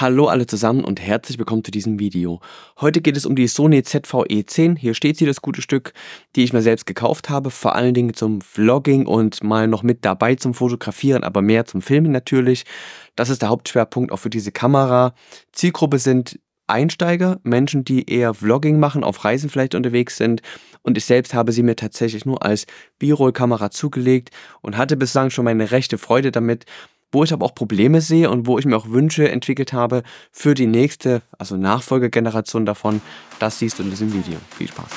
Hallo alle zusammen und herzlich willkommen zu diesem Video. Heute geht es um die Sony ZV-E10, hier steht sie das gute Stück, die ich mir selbst gekauft habe, vor allen Dingen zum Vlogging und mal noch mit dabei zum Fotografieren, aber mehr zum Filmen natürlich. Das ist der Hauptschwerpunkt auch für diese Kamera. Zielgruppe sind Einsteiger, Menschen, die eher Vlogging machen, auf Reisen vielleicht unterwegs sind und ich selbst habe sie mir tatsächlich nur als B-Roll-Kamera zugelegt und hatte bislang schon meine rechte Freude damit, wo ich aber auch Probleme sehe und wo ich mir auch Wünsche entwickelt habe für die nächste, also Nachfolgegeneration davon. Das siehst du in diesem Video. Viel Spaß.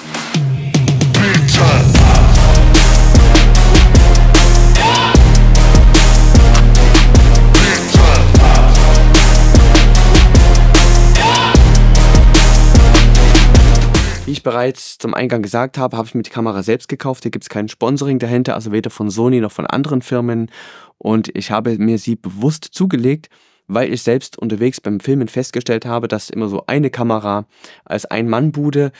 Wie ich bereits zum Eingang gesagt habe, habe ich mir die Kamera selbst gekauft. Hier gibt es kein Sponsoring dahinter, also weder von Sony noch von anderen Firmen. Und ich habe mir sie bewusst zugelegt, weil ich selbst unterwegs beim Filmen festgestellt habe, dass immer so eine Kamera als Ein-Mann-Bude,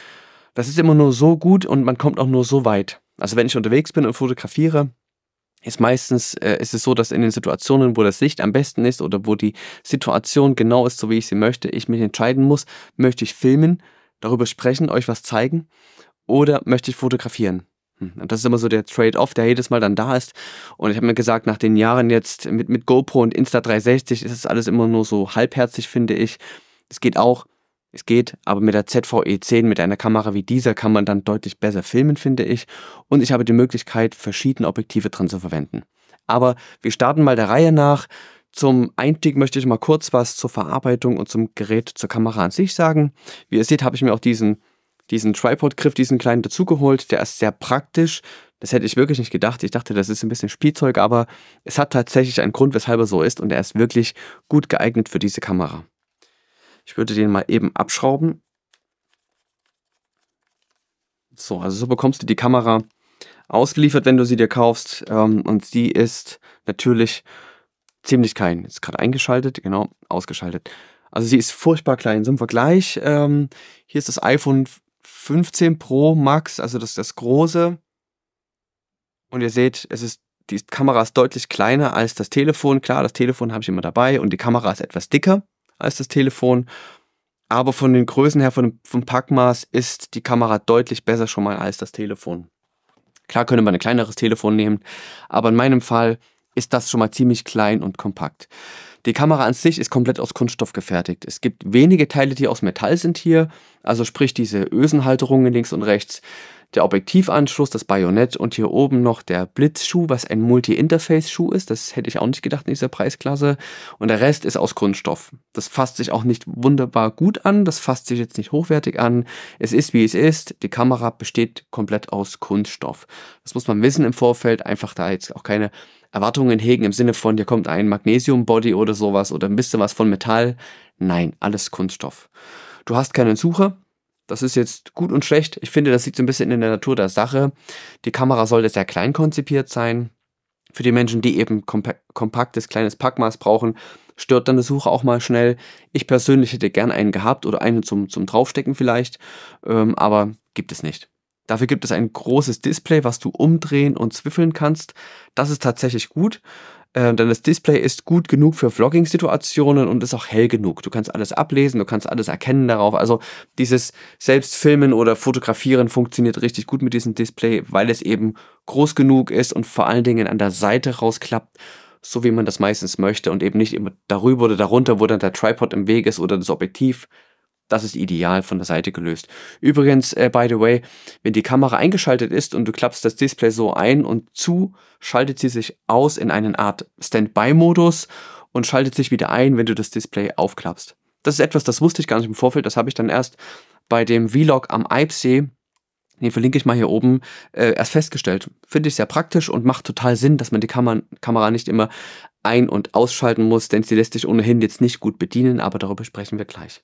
das ist immer nur so gut und man kommt auch nur so weit. Also wenn ich unterwegs bin und fotografiere, ist meistens äh, ist es so, dass in den Situationen, wo das Licht am besten ist oder wo die Situation genau ist, so wie ich sie möchte, ich mich entscheiden muss, möchte ich filmen darüber sprechen, euch was zeigen oder möchte ich fotografieren? Hm, und das ist immer so der Trade-off, der jedes Mal dann da ist. Und ich habe mir gesagt, nach den Jahren jetzt mit, mit GoPro und Insta360 ist es alles immer nur so halbherzig, finde ich. Es geht auch, es geht, aber mit der ZVE10, mit einer Kamera wie dieser, kann man dann deutlich besser filmen, finde ich. Und ich habe die Möglichkeit, verschiedene Objektive dran zu verwenden. Aber wir starten mal der Reihe nach. Zum Einstieg möchte ich mal kurz was zur Verarbeitung und zum Gerät zur Kamera an sich sagen. Wie ihr seht, habe ich mir auch diesen, diesen Tripod-Griff, diesen kleinen dazugeholt. Der ist sehr praktisch. Das hätte ich wirklich nicht gedacht. Ich dachte, das ist ein bisschen Spielzeug, aber es hat tatsächlich einen Grund, weshalb er so ist und er ist wirklich gut geeignet für diese Kamera. Ich würde den mal eben abschrauben. So, also so bekommst du die Kamera ausgeliefert, wenn du sie dir kaufst. Ähm, und sie ist natürlich ziemlich klein. Ist gerade eingeschaltet, genau, ausgeschaltet. Also sie ist furchtbar klein. Zum Vergleich, ähm, hier ist das iPhone 15 Pro Max, also das, das große. Und ihr seht, es ist, die Kamera ist deutlich kleiner als das Telefon. Klar, das Telefon habe ich immer dabei und die Kamera ist etwas dicker als das Telefon. Aber von den Größen her, von, vom Packmaß ist die Kamera deutlich besser schon mal als das Telefon. Klar könnte man ein kleineres Telefon nehmen, aber in meinem Fall ist das schon mal ziemlich klein und kompakt. Die Kamera an sich ist komplett aus Kunststoff gefertigt. Es gibt wenige Teile, die aus Metall sind hier, also sprich diese Ösenhalterungen links und rechts der Objektivanschluss, das Bajonett und hier oben noch der Blitzschuh, was ein Multi-Interface-Schuh ist. Das hätte ich auch nicht gedacht in dieser Preisklasse. Und der Rest ist aus Kunststoff. Das fasst sich auch nicht wunderbar gut an. Das fasst sich jetzt nicht hochwertig an. Es ist wie es ist. Die Kamera besteht komplett aus Kunststoff. Das muss man wissen im Vorfeld. Einfach da jetzt auch keine Erwartungen hegen im Sinne von, hier kommt ein Magnesium-Body oder sowas oder ein bisschen was von Metall. Nein, alles Kunststoff. Du hast keinen Sucher, das ist jetzt gut und schlecht. Ich finde, das liegt so ein bisschen in der Natur der Sache. Die Kamera sollte sehr klein konzipiert sein. Für die Menschen, die eben kompaktes, kleines Packmaß brauchen, stört dann eine Suche auch mal schnell. Ich persönlich hätte gern einen gehabt oder einen zum, zum Draufstecken vielleicht, ähm, aber gibt es nicht. Dafür gibt es ein großes Display, was du umdrehen und zwiffeln kannst. Das ist tatsächlich gut. Äh, denn das Display ist gut genug für Vlogging-Situationen und ist auch hell genug. Du kannst alles ablesen, du kannst alles erkennen darauf. Also dieses Selbstfilmen oder Fotografieren funktioniert richtig gut mit diesem Display, weil es eben groß genug ist und vor allen Dingen an der Seite rausklappt, so wie man das meistens möchte und eben nicht immer darüber oder darunter, wo dann der Tripod im Weg ist oder das Objektiv. Das ist ideal von der Seite gelöst. Übrigens, äh, by the way, wenn die Kamera eingeschaltet ist und du klappst das Display so ein und zu, schaltet sie sich aus in eine Art Standby-Modus und schaltet sich wieder ein, wenn du das Display aufklappst. Das ist etwas, das wusste ich gar nicht im Vorfeld, das habe ich dann erst bei dem Vlog am Eibsee, den verlinke ich mal hier oben, äh, erst festgestellt. Finde ich sehr praktisch und macht total Sinn, dass man die Kam Kamera nicht immer ein- und ausschalten muss, denn sie lässt sich ohnehin jetzt nicht gut bedienen, aber darüber sprechen wir gleich.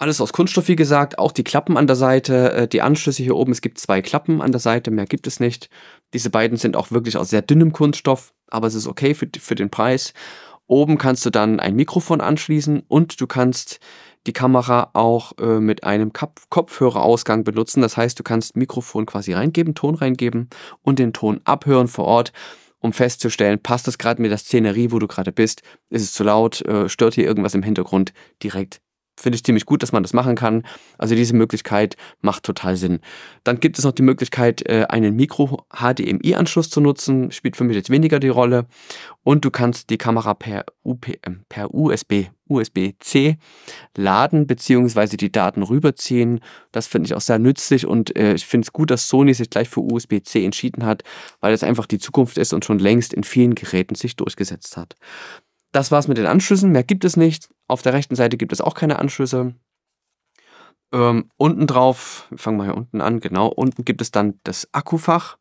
Alles aus Kunststoff, wie gesagt, auch die Klappen an der Seite, äh, die Anschlüsse hier oben. Es gibt zwei Klappen an der Seite, mehr gibt es nicht. Diese beiden sind auch wirklich aus sehr dünnem Kunststoff, aber es ist okay für, für den Preis. Oben kannst du dann ein Mikrofon anschließen und du kannst die Kamera auch äh, mit einem Kap Kopfhörerausgang benutzen. Das heißt, du kannst Mikrofon quasi reingeben, Ton reingeben und den Ton abhören vor Ort, um festzustellen, passt das gerade mit der Szenerie, wo du gerade bist? Ist es zu laut? Äh, stört hier irgendwas im Hintergrund? Direkt finde ich ziemlich gut, dass man das machen kann. Also diese Möglichkeit macht total Sinn. Dann gibt es noch die Möglichkeit, äh, einen Micro-HDMI-Anschluss zu nutzen. Spielt für mich jetzt weniger die Rolle. Und du kannst die Kamera per, UP, ähm, per USB, USB-C laden beziehungsweise die Daten rüberziehen. Das finde ich auch sehr nützlich und äh, ich finde es gut, dass Sony sich gleich für USB-C entschieden hat, weil es einfach die Zukunft ist und schon längst in vielen Geräten sich durchgesetzt hat. Das war's mit den Anschlüssen, mehr gibt es nicht. Auf der rechten Seite gibt es auch keine Anschlüsse. Ähm, unten drauf, wir fangen mal hier unten an, genau, unten gibt es dann das Akkufach.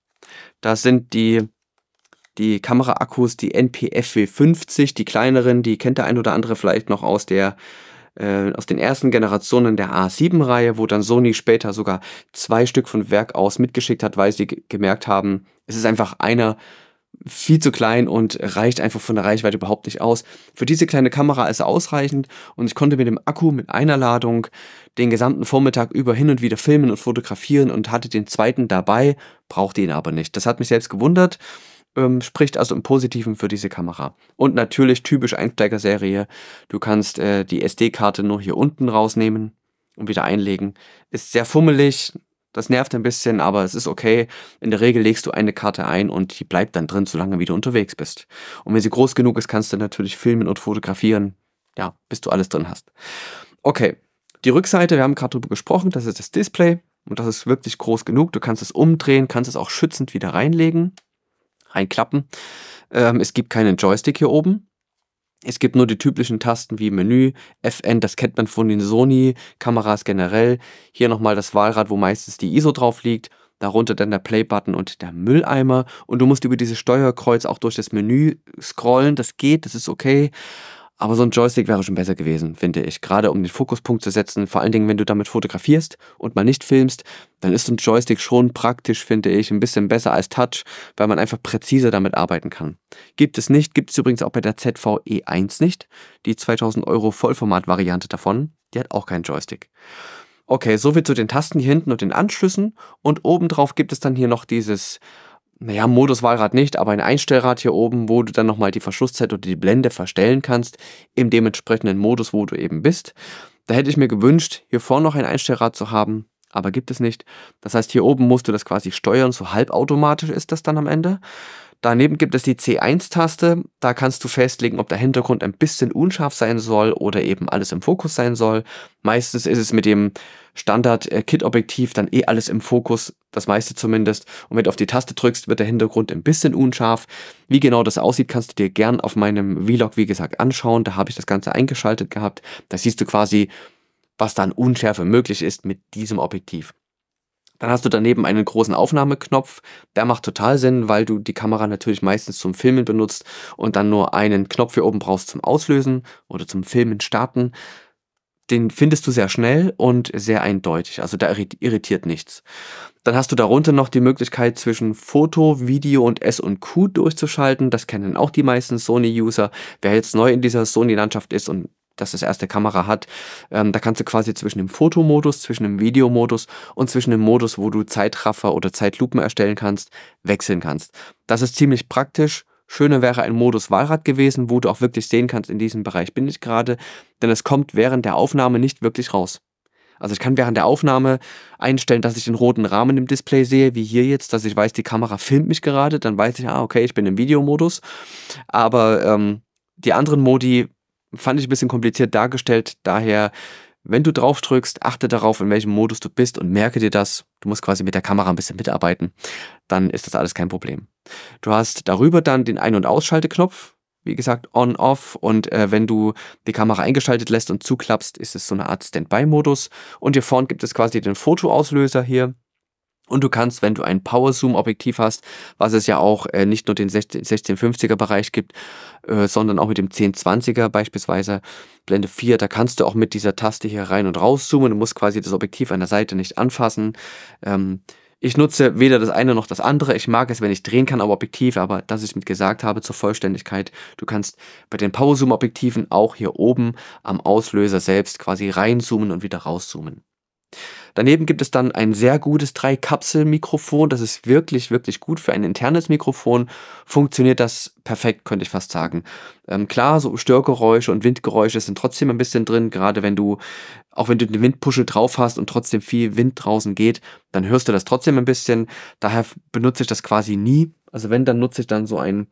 Da sind die, die Kameraakkus, die NPFW50, die kleineren, die kennt der ein oder andere vielleicht noch aus der äh, aus den ersten Generationen der A7-Reihe, wo dann Sony später sogar zwei Stück von Werk aus mitgeschickt hat, weil sie gemerkt haben, es ist einfach einer viel zu klein und reicht einfach von der Reichweite überhaupt nicht aus. Für diese kleine Kamera ist er ausreichend und ich konnte mit dem Akku mit einer Ladung den gesamten Vormittag über hin und wieder filmen und fotografieren und hatte den zweiten dabei, brauchte ihn aber nicht. Das hat mich selbst gewundert, ähm, spricht also im Positiven für diese Kamera. Und natürlich typisch Einsteigerserie, du kannst äh, die SD-Karte nur hier unten rausnehmen und wieder einlegen. Ist sehr fummelig, das nervt ein bisschen, aber es ist okay. In der Regel legst du eine Karte ein und die bleibt dann drin, solange wie du unterwegs bist. Und wenn sie groß genug ist, kannst du natürlich filmen und fotografieren, ja, bis du alles drin hast. Okay, die Rückseite, wir haben gerade drüber gesprochen, das ist das Display und das ist wirklich groß genug. Du kannst es umdrehen, kannst es auch schützend wieder reinlegen, reinklappen. Ähm, es gibt keinen Joystick hier oben. Es gibt nur die typischen Tasten wie Menü, FN, das kennt man von den Sony-Kameras generell. Hier nochmal das Wahlrad, wo meistens die ISO drauf liegt. Darunter dann der Play-Button und der Mülleimer. Und du musst über dieses Steuerkreuz auch durch das Menü scrollen. Das geht, das ist okay. Aber so ein Joystick wäre schon besser gewesen, finde ich. Gerade um den Fokuspunkt zu setzen, vor allen Dingen, wenn du damit fotografierst und mal nicht filmst, dann ist so ein Joystick schon praktisch, finde ich, ein bisschen besser als Touch, weil man einfach präziser damit arbeiten kann. Gibt es nicht, gibt es übrigens auch bei der ZVE1 nicht, die 2000 Euro Vollformat-Variante davon, die hat auch keinen Joystick. Okay, soviel zu den Tasten hier hinten und den Anschlüssen und obendrauf gibt es dann hier noch dieses naja, Moduswahlrad nicht, aber ein Einstellrad hier oben, wo du dann nochmal die Verschlusszeit oder die Blende verstellen kannst, im dementsprechenden Modus, wo du eben bist. Da hätte ich mir gewünscht, hier vorne noch ein Einstellrad zu haben, aber gibt es nicht. Das heißt, hier oben musst du das quasi steuern, so halbautomatisch ist das dann am Ende. Daneben gibt es die C1-Taste, da kannst du festlegen, ob der Hintergrund ein bisschen unscharf sein soll oder eben alles im Fokus sein soll. Meistens ist es mit dem Standard-Kit-Objektiv dann eh alles im Fokus, das meiste zumindest. Und wenn du auf die Taste drückst, wird der Hintergrund ein bisschen unscharf. Wie genau das aussieht, kannst du dir gern auf meinem Vlog, wie gesagt, anschauen. Da habe ich das Ganze eingeschaltet gehabt. Da siehst du quasi, was dann Unschärfe möglich ist mit diesem Objektiv. Dann hast du daneben einen großen Aufnahmeknopf. Der macht total Sinn, weil du die Kamera natürlich meistens zum Filmen benutzt und dann nur einen Knopf hier oben brauchst zum Auslösen oder zum Filmen starten. Den findest du sehr schnell und sehr eindeutig. Also da irritiert nichts. Dann hast du darunter noch die Möglichkeit zwischen Foto, Video und S und Q durchzuschalten. Das kennen auch die meisten Sony-User. Wer jetzt neu in dieser Sony-Landschaft ist und dass das erste Kamera hat. Ähm, da kannst du quasi zwischen dem Fotomodus, zwischen dem Videomodus und zwischen dem Modus, wo du Zeitraffer oder Zeitlupen erstellen kannst, wechseln kannst. Das ist ziemlich praktisch. Schöner wäre ein Modus Wahlrad gewesen, wo du auch wirklich sehen kannst, in diesem Bereich bin ich gerade, denn es kommt während der Aufnahme nicht wirklich raus. Also ich kann während der Aufnahme einstellen, dass ich den roten Rahmen im Display sehe, wie hier jetzt, dass ich weiß, die Kamera filmt mich gerade, dann weiß ich, ah, okay, ich bin im Videomodus. Aber ähm, die anderen Modi fand ich ein bisschen kompliziert dargestellt. Daher, wenn du drauf drückst, achte darauf, in welchem Modus du bist und merke dir das. Du musst quasi mit der Kamera ein bisschen mitarbeiten. Dann ist das alles kein Problem. Du hast darüber dann den Ein- und Ausschalteknopf. Wie gesagt, on, off. Und äh, wenn du die Kamera eingeschaltet lässt und zuklappst, ist es so eine Art Standby-Modus. Und hier vorne gibt es quasi den Fotoauslöser hier. Und du kannst, wenn du ein Power-Zoom-Objektiv hast, was es ja auch äh, nicht nur den 1650er-Bereich gibt, äh, sondern auch mit dem 1020er beispielsweise, Blende 4, da kannst du auch mit dieser Taste hier rein und rauszoomen. Du musst quasi das Objektiv an der Seite nicht anfassen. Ähm, ich nutze weder das eine noch das andere. Ich mag es, wenn ich drehen kann, aber objektiv, aber das ich mit gesagt habe zur Vollständigkeit. Du kannst bei den Power-Zoom-Objektiven auch hier oben am Auslöser selbst quasi reinzoomen und wieder rauszoomen. Daneben gibt es dann ein sehr gutes 3 kapsel mikrofon Das ist wirklich, wirklich gut für ein internes Mikrofon. Funktioniert das perfekt, könnte ich fast sagen. Ähm, klar, so Störgeräusche und Windgeräusche sind trotzdem ein bisschen drin, gerade wenn du, auch wenn du den Windpuschel drauf hast und trotzdem viel Wind draußen geht, dann hörst du das trotzdem ein bisschen. Daher benutze ich das quasi nie. Also wenn, dann nutze ich dann so ein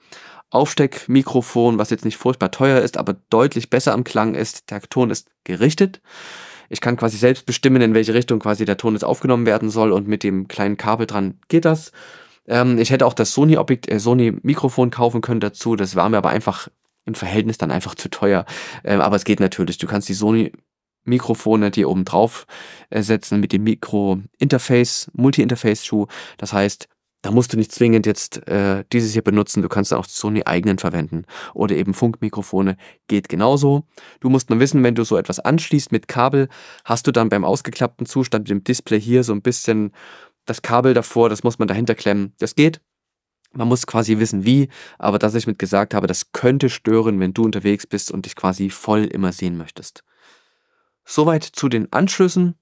Aufsteckmikrofon, was jetzt nicht furchtbar teuer ist, aber deutlich besser am Klang ist. Der Ton ist gerichtet ich kann quasi selbst bestimmen, in welche Richtung quasi der Ton jetzt aufgenommen werden soll und mit dem kleinen Kabel dran geht das. Ähm, ich hätte auch das Sony, Objekt, äh, Sony Mikrofon kaufen können dazu, das war mir aber einfach im Verhältnis dann einfach zu teuer. Ähm, aber es geht natürlich, du kannst die Sony Mikrofone, die oben drauf äh, setzen mit dem Mikro-Interface, Multi-Interface-Schuh. Das heißt, da musst du nicht zwingend jetzt äh, dieses hier benutzen, du kannst auch Sony eigenen verwenden oder eben Funkmikrofone, geht genauso. Du musst nur wissen, wenn du so etwas anschließt mit Kabel, hast du dann beim ausgeklappten Zustand mit dem Display hier so ein bisschen das Kabel davor, das muss man dahinter klemmen, das geht. Man muss quasi wissen, wie, aber dass ich mit gesagt habe, das könnte stören, wenn du unterwegs bist und dich quasi voll immer sehen möchtest. Soweit zu den Anschlüssen.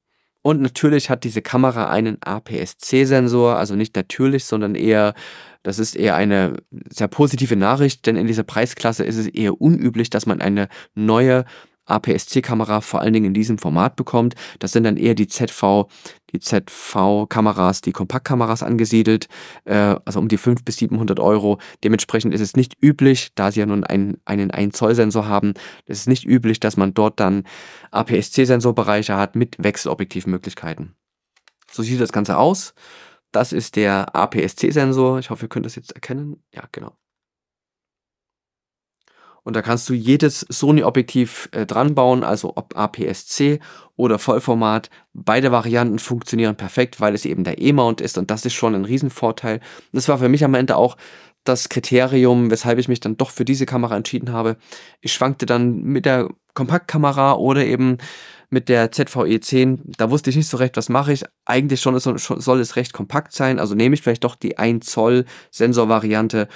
Und natürlich hat diese Kamera einen APS-C-Sensor, also nicht natürlich, sondern eher, das ist eher eine sehr positive Nachricht, denn in dieser Preisklasse ist es eher unüblich, dass man eine neue APS-C-Kamera vor allen Dingen in diesem Format bekommt. Das sind dann eher die ZV, die ZV-Kameras, die Kompaktkameras angesiedelt, äh, also um die 500 bis 700 Euro. Dementsprechend ist es nicht üblich, da sie ja nun einen, einen 1 Zoll Sensor haben, ist es nicht üblich, dass man dort dann APS-C-Sensorbereiche hat mit Wechselobjektivmöglichkeiten. So sieht das Ganze aus. Das ist der APS-C-Sensor. Ich hoffe, ihr könnt das jetzt erkennen. Ja, genau. Und da kannst du jedes Sony-Objektiv äh, dran bauen, also ob APS-C oder Vollformat. Beide Varianten funktionieren perfekt, weil es eben der E-Mount ist und das ist schon ein Riesenvorteil. das war für mich am Ende auch das Kriterium, weshalb ich mich dann doch für diese Kamera entschieden habe. Ich schwankte dann mit der Kompaktkamera oder eben mit der ZVE 10. Da wusste ich nicht so recht, was mache ich. Eigentlich schon, schon soll es recht kompakt sein, also nehme ich vielleicht doch die 1 Zoll Sensorvariante. variante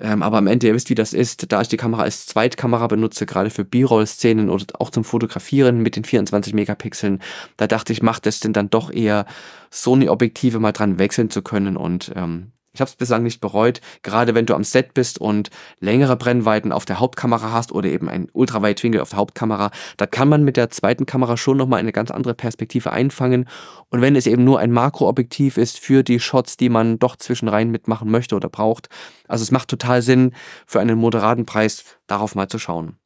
ähm, aber am Ende, ihr wisst, wie das ist, da ich die Kamera als Zweitkamera benutze, gerade für B-Roll-Szenen oder auch zum Fotografieren mit den 24 Megapixeln, da dachte ich, macht es denn dann doch eher Sony-Objektive mal dran wechseln zu können und ähm, ich habe es bislang nicht bereut, gerade wenn du am Set bist und längere Brennweiten auf der Hauptkamera hast oder eben ein Ultraweitwinkel auf der Hauptkamera, da kann man mit der zweiten Kamera schon nochmal eine ganz andere Perspektive einfangen. Und wenn es eben nur ein Makroobjektiv ist für die Shots, die man doch zwischenrein mitmachen möchte oder braucht, also es macht total Sinn, für einen moderaten Preis darauf mal zu schauen.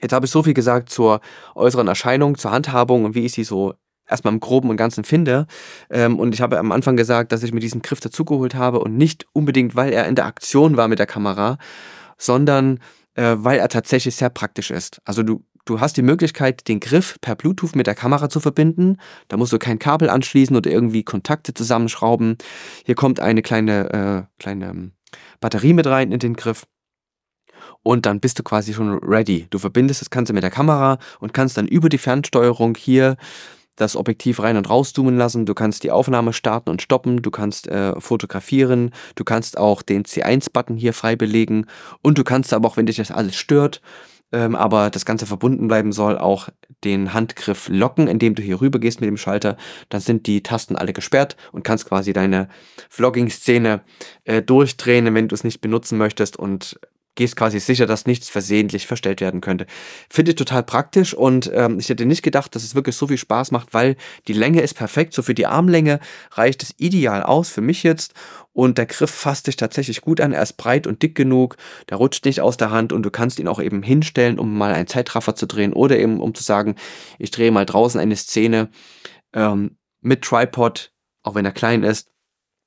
Jetzt habe ich so viel gesagt zur äußeren Erscheinung, zur Handhabung und wie ich sie so erstmal im Groben und Ganzen finde. Ähm, und ich habe am Anfang gesagt, dass ich mir diesen Griff dazugeholt habe und nicht unbedingt, weil er in der Aktion war mit der Kamera, sondern äh, weil er tatsächlich sehr praktisch ist. Also du, du hast die Möglichkeit, den Griff per Bluetooth mit der Kamera zu verbinden. Da musst du kein Kabel anschließen oder irgendwie Kontakte zusammenschrauben. Hier kommt eine kleine, äh, kleine ähm, Batterie mit rein in den Griff und dann bist du quasi schon ready. Du verbindest das Ganze mit der Kamera und kannst dann über die Fernsteuerung hier das Objektiv rein und rauszoomen lassen, du kannst die Aufnahme starten und stoppen, du kannst äh, fotografieren, du kannst auch den C1-Button hier frei belegen und du kannst aber auch, wenn dich das alles stört, ähm, aber das Ganze verbunden bleiben soll, auch den Handgriff locken, indem du hier rüber gehst mit dem Schalter, dann sind die Tasten alle gesperrt und kannst quasi deine Vlogging-Szene äh, durchdrehen, wenn du es nicht benutzen möchtest und gehst quasi sicher, dass nichts versehentlich verstellt werden könnte. Finde ich total praktisch und ähm, ich hätte nicht gedacht, dass es wirklich so viel Spaß macht, weil die Länge ist perfekt. So für die Armlänge reicht es ideal aus für mich jetzt und der Griff fasst sich tatsächlich gut an. Er ist breit und dick genug, der rutscht nicht aus der Hand und du kannst ihn auch eben hinstellen, um mal einen Zeitraffer zu drehen oder eben um zu sagen, ich drehe mal draußen eine Szene ähm, mit Tripod, auch wenn er klein ist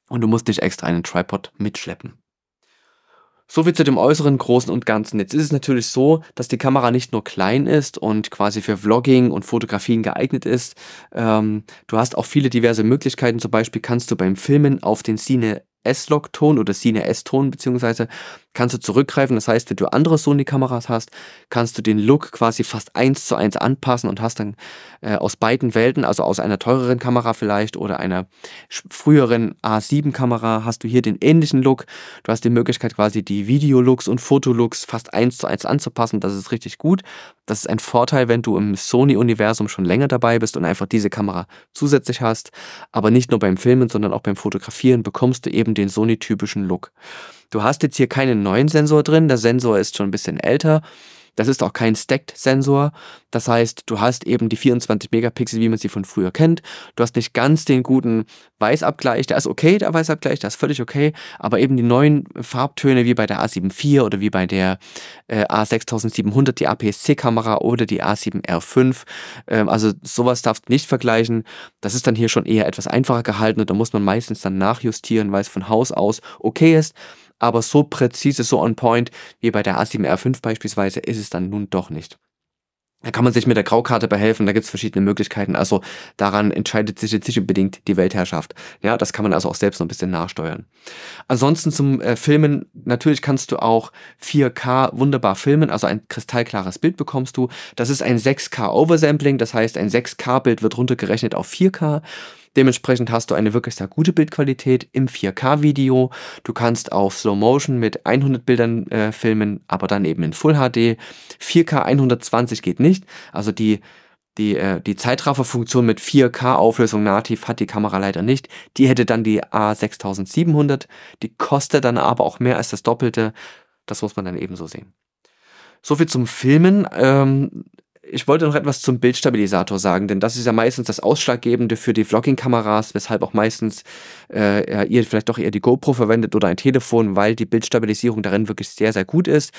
und du musst nicht extra einen Tripod mitschleppen. So viel zu dem äußeren Großen und Ganzen. Jetzt ist es natürlich so, dass die Kamera nicht nur klein ist und quasi für Vlogging und Fotografien geeignet ist. Ähm, du hast auch viele diverse Möglichkeiten. Zum Beispiel kannst du beim Filmen auf den Cine S-Log-Ton oder Cine-S-Ton beziehungsweise kannst du zurückgreifen. Das heißt, wenn du andere Sony-Kameras hast, kannst du den Look quasi fast eins zu eins anpassen und hast dann äh, aus beiden Welten, also aus einer teureren Kamera vielleicht oder einer früheren A7-Kamera, hast du hier den ähnlichen Look. Du hast die Möglichkeit quasi die video und Fotolooks fast eins zu eins anzupassen. Das ist richtig gut. Das ist ein Vorteil, wenn du im Sony-Universum schon länger dabei bist und einfach diese Kamera zusätzlich hast. Aber nicht nur beim Filmen, sondern auch beim Fotografieren bekommst du eben eben den Sony-typischen Look. Du hast jetzt hier keinen neuen Sensor drin, der Sensor ist schon ein bisschen älter. Das ist auch kein Stacked-Sensor. Das heißt, du hast eben die 24 Megapixel, wie man sie von früher kennt. Du hast nicht ganz den guten Weißabgleich. Der ist okay, der Weißabgleich, der ist völlig okay. Aber eben die neuen Farbtöne wie bei der A74 oder wie bei der äh, A6700, die APS-C-Kamera oder die A7R5. Ähm, also sowas darfst du nicht vergleichen. Das ist dann hier schon eher etwas einfacher gehalten und da muss man meistens dann nachjustieren, weil es von Haus aus okay ist aber so präzise, so on point wie bei der A7R 5 beispielsweise ist es dann nun doch nicht. Da kann man sich mit der Graukarte behelfen, da gibt's verschiedene Möglichkeiten. Also daran entscheidet sich jetzt nicht unbedingt die Weltherrschaft. Ja, das kann man also auch selbst noch ein bisschen nachsteuern. Ansonsten zum äh, Filmen, natürlich kannst du auch 4K wunderbar filmen, also ein kristallklares Bild bekommst du. Das ist ein 6K Oversampling, das heißt ein 6K-Bild wird runtergerechnet auf 4K. Dementsprechend hast du eine wirklich sehr gute Bildqualität im 4K-Video. Du kannst auf Slow Motion mit 100 Bildern äh, filmen, aber dann eben in Full HD. 4K 120 geht nicht. Also die, die, äh, die Zeitrafferfunktion mit 4K-Auflösung nativ hat die Kamera leider nicht. Die hätte dann die A6700. Die kostet dann aber auch mehr als das Doppelte. Das muss man dann eben so sehen. Soviel zum Filmen. Ähm, ich wollte noch etwas zum Bildstabilisator sagen, denn das ist ja meistens das Ausschlaggebende für die Vlogging-Kameras, weshalb auch meistens äh, ihr vielleicht doch eher die GoPro verwendet oder ein Telefon, weil die Bildstabilisierung darin wirklich sehr, sehr gut ist.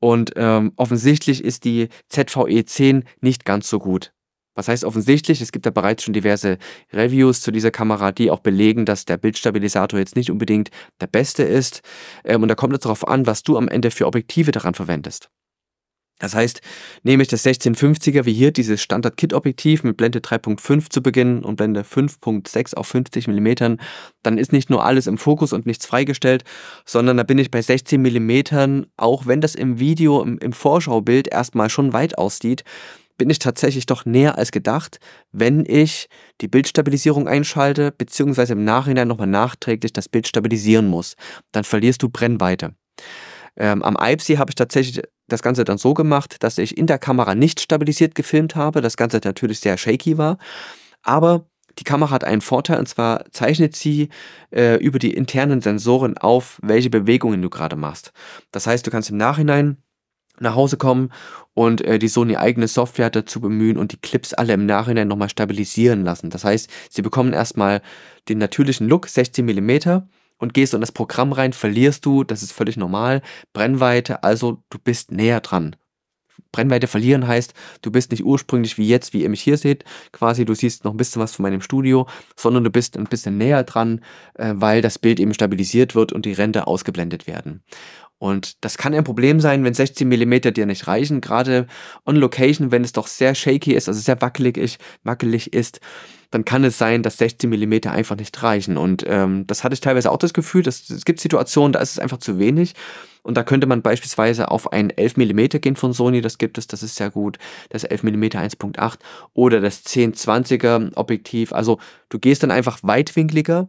Und ähm, offensichtlich ist die ZVE 10 nicht ganz so gut. Was heißt offensichtlich? Es gibt ja bereits schon diverse Reviews zu dieser Kamera, die auch belegen, dass der Bildstabilisator jetzt nicht unbedingt der beste ist. Ähm, und da kommt es darauf an, was du am Ende für Objektive daran verwendest. Das heißt, nehme ich das 1650er wie hier, dieses Standard-Kit-Objektiv mit Blende 3.5 zu beginnen und Blende 5.6 auf 50 mm, dann ist nicht nur alles im Fokus und nichts freigestellt, sondern da bin ich bei 16 mm, auch wenn das im Video, im, im Vorschaubild erstmal schon weit aussieht, bin ich tatsächlich doch näher als gedacht, wenn ich die Bildstabilisierung einschalte, beziehungsweise im Nachhinein nochmal nachträglich das Bild stabilisieren muss. Dann verlierst du Brennweite. Ähm, am IPSI habe ich tatsächlich das Ganze dann so gemacht, dass ich in der Kamera nicht stabilisiert gefilmt habe. Das Ganze natürlich sehr shaky war. Aber die Kamera hat einen Vorteil und zwar zeichnet sie äh, über die internen Sensoren auf, welche Bewegungen du gerade machst. Das heißt, du kannst im Nachhinein nach Hause kommen und äh, die Sony eigene Software dazu bemühen und die Clips alle im Nachhinein nochmal stabilisieren lassen. Das heißt, sie bekommen erstmal den natürlichen Look 16 mm und gehst in das Programm rein, verlierst du, das ist völlig normal. Brennweite, also du bist näher dran. Brennweite verlieren heißt, du bist nicht ursprünglich wie jetzt, wie ihr mich hier seht, quasi du siehst noch ein bisschen was von meinem Studio, sondern du bist ein bisschen näher dran, äh, weil das Bild eben stabilisiert wird und die Ränder ausgeblendet werden. Und das kann ein Problem sein, wenn 16 mm dir nicht reichen, gerade on Location, wenn es doch sehr shaky ist, also sehr wackelig ist, wackelig ist dann kann es sein, dass 16 mm einfach nicht reichen. Und ähm, das hatte ich teilweise auch das Gefühl, dass es gibt Situationen, da ist es einfach zu wenig. Und da könnte man beispielsweise auf ein 11 mm gehen von Sony, das gibt es, das ist sehr gut, das 11 mm 1.8 oder das 1020 er Objektiv. Also du gehst dann einfach weitwinkliger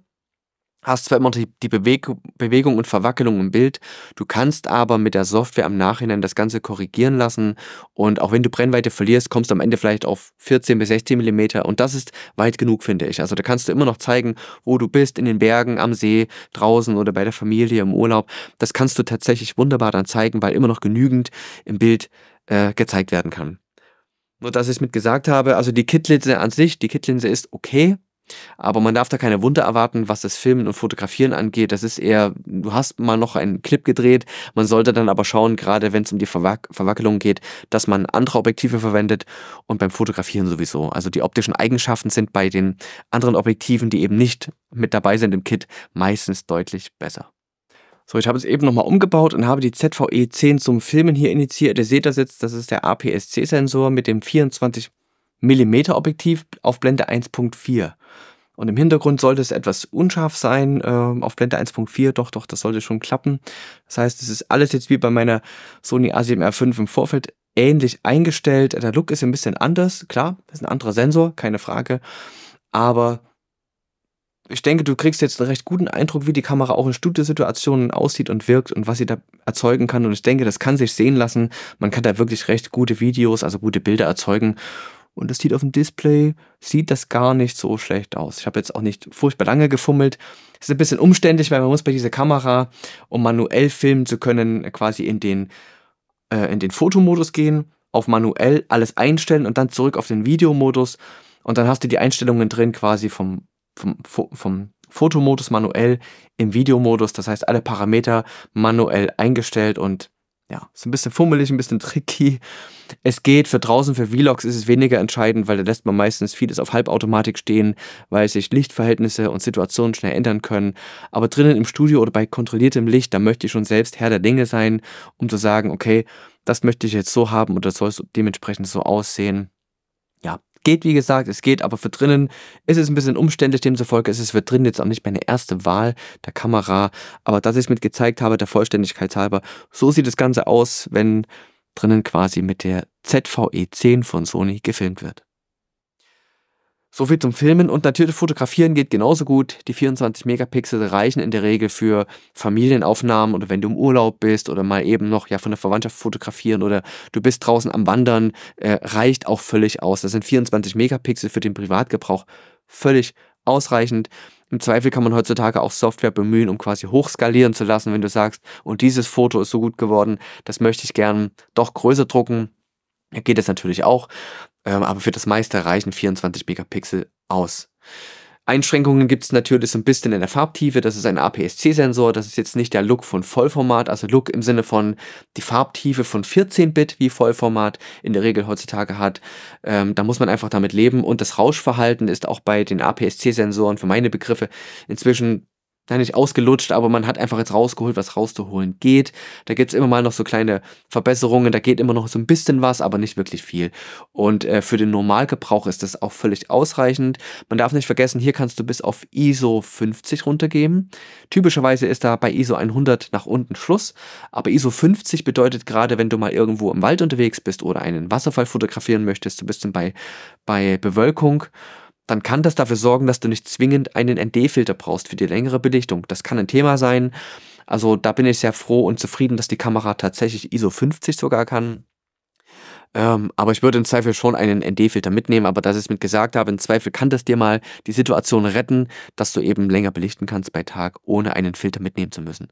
hast zwar immer die, Bewegung und Verwackelung im Bild, du kannst aber mit der Software am Nachhinein das Ganze korrigieren lassen und auch wenn du Brennweite verlierst, kommst du am Ende vielleicht auf 14 bis 16 Millimeter und das ist weit genug, finde ich. Also da kannst du immer noch zeigen, wo du bist, in den Bergen, am See, draußen oder bei der Familie im Urlaub. Das kannst du tatsächlich wunderbar dann zeigen, weil immer noch genügend im Bild äh, gezeigt werden kann. Nur dass ich es mit gesagt habe, also die Kitlinse an sich, die Kitlinse ist okay, aber man darf da keine Wunder erwarten, was das Filmen und Fotografieren angeht. Das ist eher, du hast mal noch einen Clip gedreht. Man sollte dann aber schauen, gerade wenn es um die Verwac Verwackelung geht, dass man andere Objektive verwendet und beim Fotografieren sowieso. Also die optischen Eigenschaften sind bei den anderen Objektiven, die eben nicht mit dabei sind im Kit, meistens deutlich besser. So, ich habe es eben nochmal umgebaut und habe die ZVE 10 zum Filmen hier initiiert. Ihr seht das jetzt, das ist der APS-C-Sensor mit dem 24 mm Objektiv auf Blende 1.4. Und im Hintergrund sollte es etwas unscharf sein, äh, auf Blende 1.4, doch, doch, das sollte schon klappen. Das heißt, es ist alles jetzt wie bei meiner Sony A7R5 im Vorfeld ähnlich eingestellt. Der Look ist ein bisschen anders, klar, das ist ein anderer Sensor, keine Frage. Aber ich denke, du kriegst jetzt einen recht guten Eindruck, wie die Kamera auch in Studiosituationen aussieht und wirkt und was sie da erzeugen kann. Und ich denke, das kann sich sehen lassen. Man kann da wirklich recht gute Videos, also gute Bilder erzeugen und das sieht auf dem Display, sieht das gar nicht so schlecht aus. Ich habe jetzt auch nicht furchtbar lange gefummelt. Es Ist ein bisschen umständlich, weil man muss bei dieser Kamera, um manuell filmen zu können, quasi in den, äh, in den Fotomodus gehen, auf manuell alles einstellen und dann zurück auf den Videomodus. Und dann hast du die Einstellungen drin quasi vom, vom, vom Fotomodus manuell im Videomodus. Das heißt, alle Parameter manuell eingestellt und ja, ist ein bisschen fummelig, ein bisschen tricky. Es geht, für draußen, für Vlogs ist es weniger entscheidend, weil da lässt man meistens vieles auf Halbautomatik stehen, weil sich Lichtverhältnisse und Situationen schnell ändern können. Aber drinnen im Studio oder bei kontrolliertem Licht, da möchte ich schon selbst Herr der Dinge sein, um zu sagen, okay, das möchte ich jetzt so haben und das soll dementsprechend so aussehen geht, wie gesagt, es geht, aber für drinnen ist es ein bisschen umständlich, demzufolge ist es für drinnen jetzt auch nicht meine erste Wahl der Kamera, aber dass ich es mit gezeigt habe, der Vollständigkeit halber, so sieht das Ganze aus, wenn drinnen quasi mit der ZVE 10 von Sony gefilmt wird. So viel zum Filmen und natürlich Fotografieren geht genauso gut. Die 24 Megapixel reichen in der Regel für Familienaufnahmen oder wenn du im Urlaub bist oder mal eben noch ja von der Verwandtschaft fotografieren oder du bist draußen am Wandern, äh, reicht auch völlig aus. Das sind 24 Megapixel für den Privatgebrauch völlig ausreichend. Im Zweifel kann man heutzutage auch Software bemühen, um quasi hochskalieren zu lassen, wenn du sagst, und dieses Foto ist so gut geworden, das möchte ich gern doch größer drucken, geht das natürlich auch. Ähm, aber für das meiste reichen 24 Megapixel aus. Einschränkungen gibt es natürlich so ein bisschen in der Farbtiefe. Das ist ein APS-C-Sensor. Das ist jetzt nicht der Look von Vollformat, also Look im Sinne von die Farbtiefe von 14-Bit, wie Vollformat in der Regel heutzutage hat. Ähm, da muss man einfach damit leben. Und das Rauschverhalten ist auch bei den APS-C-Sensoren für meine Begriffe inzwischen nein, nicht ausgelutscht, aber man hat einfach jetzt rausgeholt, was rauszuholen geht. Da gibt es immer mal noch so kleine Verbesserungen, da geht immer noch so ein bisschen was, aber nicht wirklich viel. Und äh, für den Normalgebrauch ist das auch völlig ausreichend. Man darf nicht vergessen, hier kannst du bis auf ISO 50 runtergeben. Typischerweise ist da bei ISO 100 nach unten Schluss, aber ISO 50 bedeutet gerade, wenn du mal irgendwo im Wald unterwegs bist oder einen Wasserfall fotografieren möchtest, du bist dann bei, bei Bewölkung dann kann das dafür sorgen, dass du nicht zwingend einen ND-Filter brauchst für die längere Belichtung. Das kann ein Thema sein. Also da bin ich sehr froh und zufrieden, dass die Kamera tatsächlich ISO 50 sogar kann. Ähm, aber ich würde im Zweifel schon einen ND-Filter mitnehmen, aber dass ich es mit gesagt habe, im Zweifel kann das dir mal die Situation retten, dass du eben länger belichten kannst bei Tag, ohne einen Filter mitnehmen zu müssen.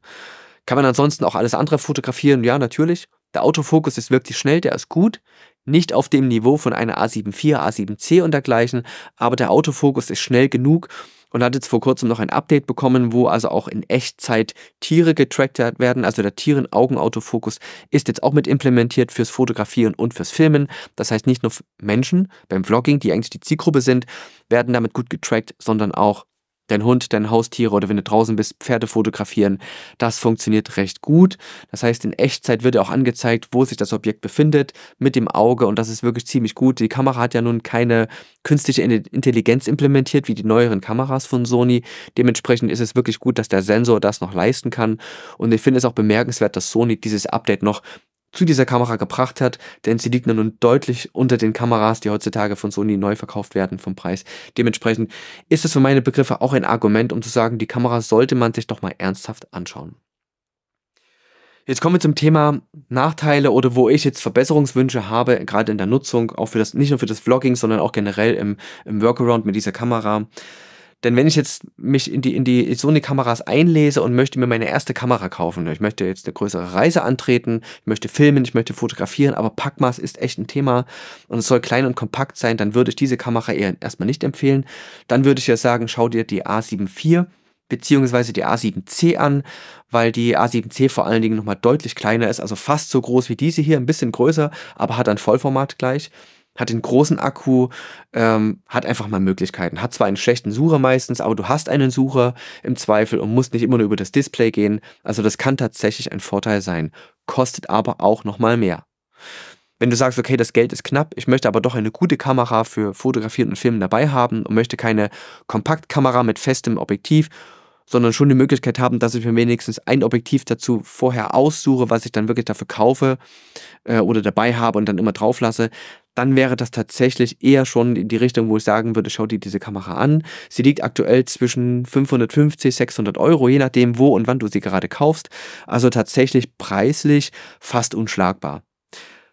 Kann man ansonsten auch alles andere fotografieren? Ja, natürlich. Der Autofokus ist wirklich schnell, der ist gut, nicht auf dem Niveau von einer A74, A7C und dergleichen, aber der Autofokus ist schnell genug und hat jetzt vor kurzem noch ein Update bekommen, wo also auch in Echtzeit Tiere getrackt werden. Also der Tieren-Augenautofokus ist jetzt auch mit implementiert fürs Fotografieren und fürs Filmen. Das heißt, nicht nur Menschen beim Vlogging, die eigentlich die Zielgruppe sind, werden damit gut getrackt, sondern auch dein Hund, deine Haustiere oder wenn du draußen bist, Pferde fotografieren. Das funktioniert recht gut. Das heißt, in Echtzeit wird ja auch angezeigt, wo sich das Objekt befindet, mit dem Auge und das ist wirklich ziemlich gut. Die Kamera hat ja nun keine künstliche Intelligenz implementiert, wie die neueren Kameras von Sony. Dementsprechend ist es wirklich gut, dass der Sensor das noch leisten kann und ich finde es auch bemerkenswert, dass Sony dieses Update noch zu dieser Kamera gebracht hat, denn sie liegt nun deutlich unter den Kameras, die heutzutage von Sony neu verkauft werden vom Preis. Dementsprechend ist es für meine Begriffe auch ein Argument, um zu sagen, die Kamera sollte man sich doch mal ernsthaft anschauen. Jetzt kommen wir zum Thema Nachteile oder wo ich jetzt Verbesserungswünsche habe, gerade in der Nutzung, auch für das, nicht nur für das Vlogging, sondern auch generell im, im Workaround mit dieser Kamera. Denn wenn ich jetzt mich in die, in die Sony-Kameras einlese und möchte mir meine erste Kamera kaufen, ich möchte jetzt eine größere Reise antreten, ich möchte filmen, ich möchte fotografieren, aber Packmaß ist echt ein Thema und es soll klein und kompakt sein, dann würde ich diese Kamera eher erstmal nicht empfehlen. Dann würde ich ja sagen, schau dir die a 74 beziehungsweise die A7C an, weil die A7C vor allen Dingen nochmal deutlich kleiner ist, also fast so groß wie diese hier, ein bisschen größer, aber hat ein Vollformat gleich hat den großen Akku, ähm, hat einfach mal Möglichkeiten. Hat zwar einen schlechten Sucher meistens, aber du hast einen Sucher im Zweifel und musst nicht immer nur über das Display gehen. Also das kann tatsächlich ein Vorteil sein, kostet aber auch nochmal mehr. Wenn du sagst, okay, das Geld ist knapp, ich möchte aber doch eine gute Kamera für Fotografieren und Filmen dabei haben und möchte keine Kompaktkamera mit festem Objektiv, sondern schon die Möglichkeit haben, dass ich mir wenigstens ein Objektiv dazu vorher aussuche, was ich dann wirklich dafür kaufe äh, oder dabei habe und dann immer drauf lasse, dann wäre das tatsächlich eher schon in die Richtung, wo ich sagen würde, schau dir diese Kamera an. Sie liegt aktuell zwischen 550, 600 Euro, je nachdem wo und wann du sie gerade kaufst. Also tatsächlich preislich fast unschlagbar.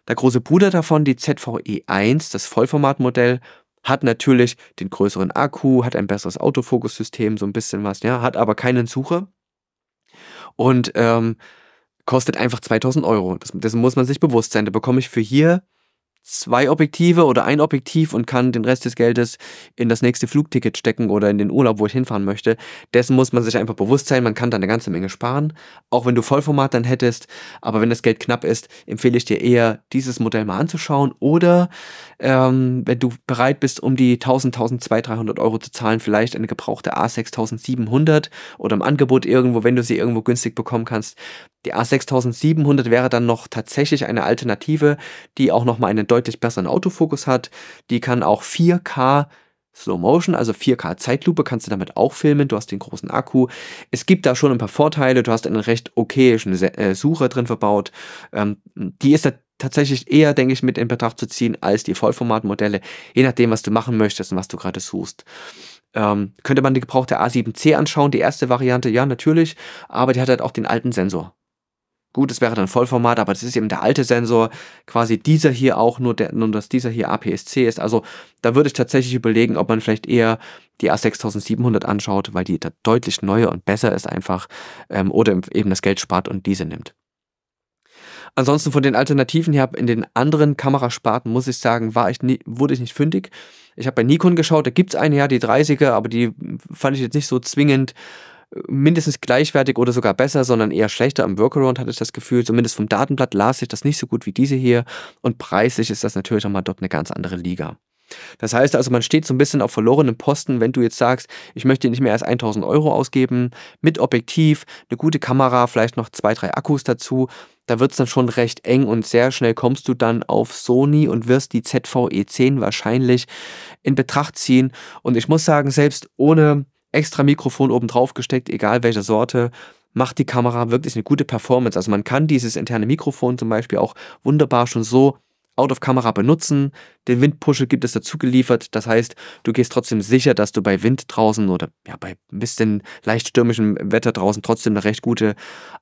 Der große Bruder davon, die ZVE1, das Vollformatmodell, hat natürlich den größeren Akku, hat ein besseres Autofokussystem, so ein bisschen was, ja, hat aber keinen Sucher und ähm, kostet einfach 2000 Euro. Das, dessen muss man sich bewusst sein. Da bekomme ich für hier zwei Objektive oder ein Objektiv und kann den Rest des Geldes in das nächste Flugticket stecken oder in den Urlaub, wo ich hinfahren möchte. Dessen muss man sich einfach bewusst sein, man kann da eine ganze Menge sparen, auch wenn du Vollformat dann hättest. Aber wenn das Geld knapp ist, empfehle ich dir eher, dieses Modell mal anzuschauen oder ähm, wenn du bereit bist, um die 1000, 1200, 300 Euro zu zahlen, vielleicht eine gebrauchte A6700 oder im Angebot irgendwo, wenn du sie irgendwo günstig bekommen kannst, die A6700 wäre dann noch tatsächlich eine Alternative, die auch nochmal einen deutlich besseren Autofokus hat. Die kann auch 4K Slow Motion, also 4K Zeitlupe kannst du damit auch filmen. Du hast den großen Akku. Es gibt da schon ein paar Vorteile. Du hast einen recht okayischen äh, Sucher drin verbaut. Ähm, die ist da tatsächlich eher, denke ich, mit in Betracht zu ziehen als die Vollformatmodelle. Je nachdem, was du machen möchtest und was du gerade suchst. Ähm, könnte man die gebrauchte A7C anschauen, die erste Variante? Ja, natürlich. Aber die hat halt auch den alten Sensor. Gut, es wäre dann Vollformat, aber das ist eben der alte Sensor. Quasi dieser hier auch, nur, der, nur dass dieser hier APS-C ist. Also da würde ich tatsächlich überlegen, ob man vielleicht eher die A6700 anschaut, weil die da deutlich neuer und besser ist einfach. Ähm, oder eben das Geld spart und diese nimmt. Ansonsten von den Alternativen her, in den anderen Kamerasparten, muss ich sagen, war ich nie, wurde ich nicht fündig. Ich habe bei Nikon geschaut, da gibt es eine, ja, die 30er, aber die fand ich jetzt nicht so zwingend mindestens gleichwertig oder sogar besser, sondern eher schlechter am Workaround, hatte ich das Gefühl. Zumindest vom Datenblatt las ich das nicht so gut wie diese hier. Und preislich ist das natürlich nochmal dort eine ganz andere Liga. Das heißt also, man steht so ein bisschen auf verlorenen Posten, wenn du jetzt sagst, ich möchte nicht mehr als 1000 Euro ausgeben, mit Objektiv, eine gute Kamera, vielleicht noch zwei, drei Akkus dazu. Da wird es dann schon recht eng und sehr schnell kommst du dann auf Sony und wirst die ZVE 10 wahrscheinlich in Betracht ziehen. Und ich muss sagen, selbst ohne extra Mikrofon oben drauf gesteckt, egal welcher Sorte, macht die Kamera wirklich eine gute Performance. Also man kann dieses interne Mikrofon zum Beispiel auch wunderbar schon so out of Kamera benutzen. Den Windpuschel gibt es dazu geliefert. Das heißt, du gehst trotzdem sicher, dass du bei Wind draußen oder ja, bei ein bisschen leicht stürmischem Wetter draußen trotzdem eine recht gute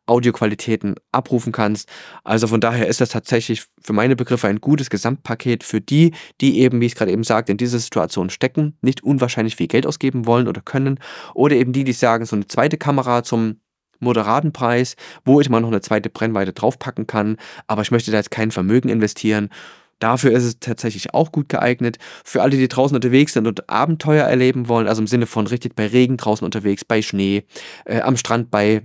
Audioqualitäten abrufen kannst. Also von daher ist das tatsächlich für meine Begriffe ein gutes Gesamtpaket für die, die eben, wie ich gerade eben sagte, in dieser Situation stecken, nicht unwahrscheinlich viel Geld ausgeben wollen oder können. Oder eben die, die sagen, so eine zweite Kamera zum moderaten Preis, wo ich mal noch eine zweite Brennweite draufpacken kann, aber ich möchte da jetzt kein Vermögen investieren. Dafür ist es tatsächlich auch gut geeignet. Für alle, die draußen unterwegs sind und Abenteuer erleben wollen, also im Sinne von richtig bei Regen draußen unterwegs, bei Schnee, äh, am Strand bei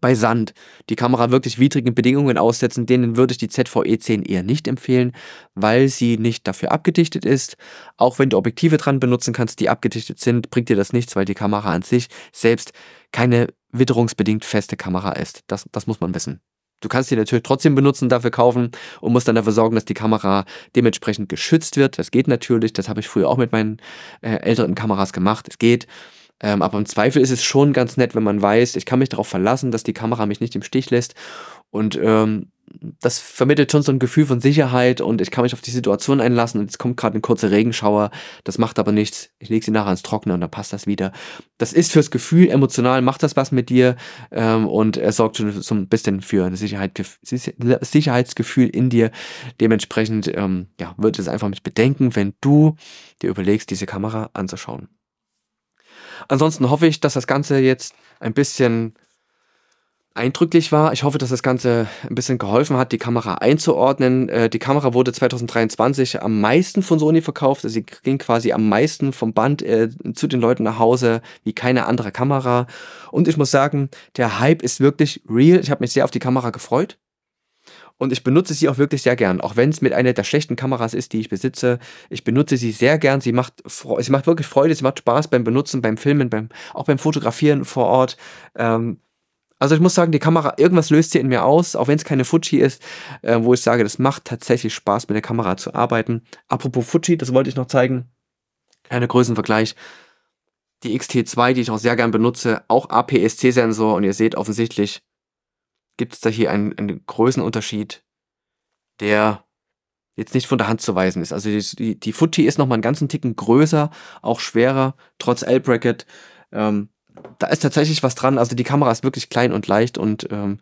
bei Sand die Kamera wirklich widrigen Bedingungen aussetzen, denen würde ich die ZVE 10 eher nicht empfehlen, weil sie nicht dafür abgedichtet ist. Auch wenn du Objektive dran benutzen kannst, die abgedichtet sind, bringt dir das nichts, weil die Kamera an sich selbst keine witterungsbedingt feste Kamera ist. Das, das muss man wissen. Du kannst sie natürlich trotzdem benutzen, dafür kaufen und musst dann dafür sorgen, dass die Kamera dementsprechend geschützt wird. Das geht natürlich, das habe ich früher auch mit meinen äh, älteren Kameras gemacht. Es geht. Ähm, aber im Zweifel ist es schon ganz nett, wenn man weiß, ich kann mich darauf verlassen, dass die Kamera mich nicht im Stich lässt. Und ähm, das vermittelt schon so ein Gefühl von Sicherheit und ich kann mich auf die Situation einlassen und es kommt gerade ein kurzer Regenschauer, das macht aber nichts. Ich lege sie nachher ans Trockene und dann passt das wieder. Das ist fürs Gefühl emotional, macht das was mit dir ähm, und er sorgt schon so ein bisschen für ein Sicherheit, Sicherheitsgefühl in dir. Dementsprechend ähm, ja, wird es einfach mit bedenken, wenn du dir überlegst, diese Kamera anzuschauen. Ansonsten hoffe ich, dass das Ganze jetzt ein bisschen eindrücklich war. Ich hoffe, dass das Ganze ein bisschen geholfen hat, die Kamera einzuordnen. Äh, die Kamera wurde 2023 am meisten von Sony verkauft. sie ging quasi am meisten vom Band äh, zu den Leuten nach Hause wie keine andere Kamera. Und ich muss sagen, der Hype ist wirklich real. Ich habe mich sehr auf die Kamera gefreut und ich benutze sie auch wirklich sehr gern, auch wenn es mit einer der schlechten Kameras ist, die ich besitze. Ich benutze sie sehr gern, sie macht, sie macht wirklich Freude, sie macht Spaß beim Benutzen, beim Filmen, beim, auch beim Fotografieren vor Ort. Ähm, also ich muss sagen, die Kamera, irgendwas löst sie in mir aus, auch wenn es keine Fuji ist, äh, wo ich sage, das macht tatsächlich Spaß, mit der Kamera zu arbeiten. Apropos Fuji, das wollte ich noch zeigen. Kleiner Größenvergleich. Die XT2, die ich auch sehr gern benutze, auch APS-C-Sensor und ihr seht offensichtlich, gibt es da hier einen, einen Größenunterschied, der jetzt nicht von der Hand zu weisen ist. Also die, die Fuji ist nochmal einen ganzen Ticken größer, auch schwerer, trotz L-Bracket. Ähm, da ist tatsächlich was dran. Also die Kamera ist wirklich klein und leicht und ähm,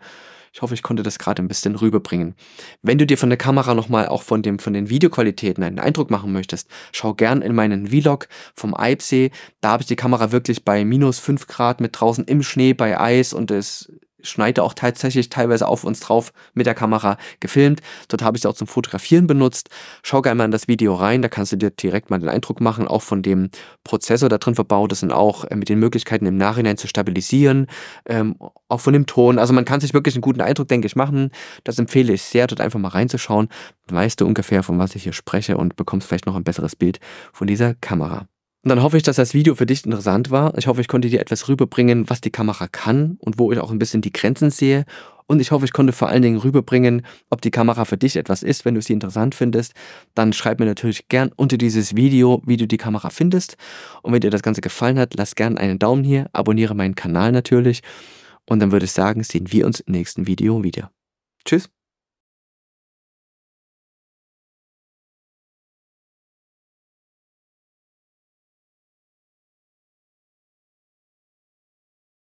ich hoffe, ich konnte das gerade ein bisschen rüberbringen. Wenn du dir von der Kamera nochmal auch von, dem, von den Videoqualitäten einen Eindruck machen möchtest, schau gern in meinen Vlog vom Eibsee. Da habe ich die Kamera wirklich bei minus 5 Grad mit draußen im Schnee, bei Eis und es schneide auch tatsächlich teilweise auf uns drauf mit der Kamera gefilmt. Dort habe ich es auch zum Fotografieren benutzt. Schau gerne mal in das Video rein, da kannst du dir direkt mal den Eindruck machen, auch von dem Prozessor da drin verbaut ist und auch äh, mit den Möglichkeiten im Nachhinein zu stabilisieren, ähm, auch von dem Ton. Also man kann sich wirklich einen guten Eindruck, denke ich, machen. Das empfehle ich sehr, dort einfach mal reinzuschauen. Dann weißt du ungefähr, von was ich hier spreche und bekommst vielleicht noch ein besseres Bild von dieser Kamera. Und dann hoffe ich, dass das Video für dich interessant war. Ich hoffe, ich konnte dir etwas rüberbringen, was die Kamera kann und wo ich auch ein bisschen die Grenzen sehe. Und ich hoffe, ich konnte vor allen Dingen rüberbringen, ob die Kamera für dich etwas ist. Wenn du sie interessant findest, dann schreib mir natürlich gern unter dieses Video, wie du die Kamera findest. Und wenn dir das Ganze gefallen hat, lass gern einen Daumen hier, abonniere meinen Kanal natürlich. Und dann würde ich sagen, sehen wir uns im nächsten Video wieder. Tschüss.